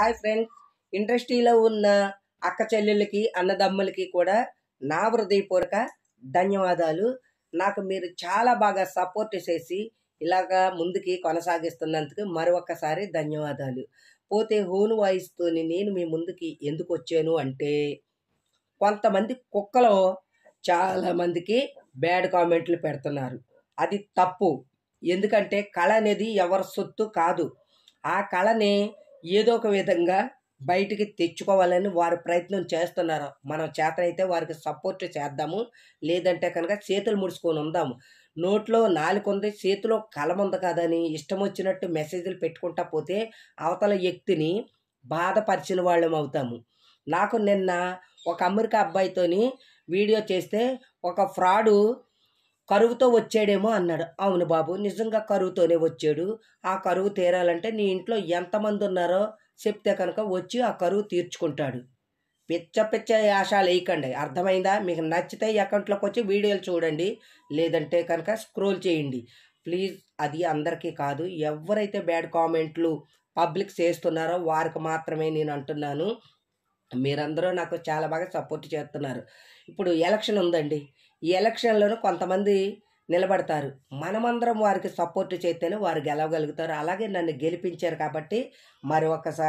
hi friends ఇండస్ట్రీలో ఉన్న అక్క చెల్లెళ్ళకి అన్నదమ్ములకి కూడా నా హృదయపూర్వక ధన్యవాదాలు నాకు మీరు చాలా బాగా సపోర్ట్ చేసి ఇలాగా ముందుకి కొనసాగిస్తున్నందుకు మరొకసారి ధన్యవాదాలు పోతే హోను వాయిస్తోని నేను మీ ముందుకి ఎందుకు వచ్చాను అంటే కొంతమంది కుక్కలో చాలామందికి బ్యాడ్ కామెంట్లు పెడుతున్నారు అది తప్పు ఎందుకంటే కళ అనేది ఎవరి సొత్తు కాదు ఆ కళని ఏదో ఒక విధంగా బయటికి తెచ్చుకోవాలని వారు ప్రయత్నం చేస్తున్నారు మనం చేతనైతే వారికి సపోర్ట్ చేద్దాము లేదంటే కనుక చేతులు ముడుచుకొని ఉందాము నోట్లో నాలుకుంది చేతిలో కలం ఉంది కాదని ఇష్టం వచ్చినట్టు మెసేజ్లు పెట్టుకుంటా పోతే అవతల వ్యక్తిని బాధపరిచిన వాళ్ళం అవుతాము నాకు నిన్న ఒక అమెరికా అబ్బాయితోని వీడియో చేస్తే ఒక ఫ్రాడు కరువుతో వచ్చాడేమో అన్నాడు అవును బాబు నిజంగా కరువుతోనే వచ్చాడు ఆ కరువు తీరాలంటే నీ ఇంట్లో ఎంతమంది ఉన్నారో చెప్తే కనుక వచ్చి ఆ కరువు తీర్చుకుంటాడు పిచ్చ పిచ్చ యాషాలు వేయకండి అర్థమైందా మీకు నచ్చితే అకౌంట్లోకి వచ్చి వీడియోలు చూడండి లేదంటే కనుక స్క్రోల్ చేయండి ప్లీజ్ అది అందరికీ కాదు ఎవరైతే బ్యాడ్ కామెంట్లు పబ్లిక్ చేస్తున్నారో వారికి మాత్రమే నేను అంటున్నాను మీరందరూ నాకు చాలా బాగా సపోర్ట్ చేస్తున్నారు ఇప్పుడు ఎలక్షన్ ఉందండి ఈ ఎలక్షన్లోనూ కొంతమంది నిలబడతారు మనమందరం వారికి సపోర్ట్ చేస్తేనే వారు గెలవగలుగుతారు అలాగే నన్ను గెలిపించారు కాబట్టి మరి ఒకసారి